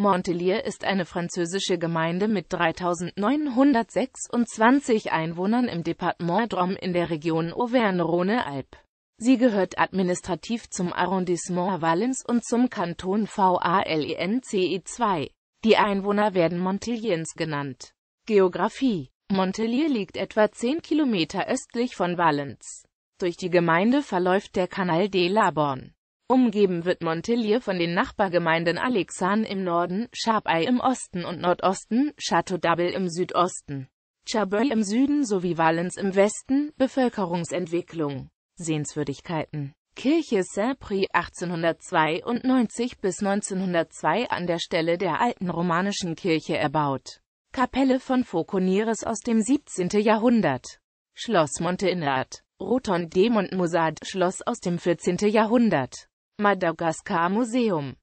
Montelier ist eine französische Gemeinde mit 3.926 Einwohnern im Departement Drom in der Region Auvergne-Rhône-Alpes. Sie gehört administrativ zum Arrondissement Valence und zum Kanton Valence-2. Die Einwohner werden Montpelliers genannt. Geografie Montelier liegt etwa 10 Kilometer östlich von Valence. Durch die Gemeinde verläuft der Canal de Laborne. Umgeben wird Montpellier von den Nachbargemeinden Alexan im Norden, Sharpay im Osten und Nordosten, Chateau d'Abel im Südosten, Chabrol im Süden sowie Valens im Westen. Bevölkerungsentwicklung Sehenswürdigkeiten Kirche Saint-Prix 1892 bis 1902 an der Stelle der alten romanischen Kirche erbaut. Kapelle von Fauconieres aus dem 17. Jahrhundert. Schloss Monteinart, Roton de Montmosad, Schloss aus dem 14. Jahrhundert. Madagaskar Museum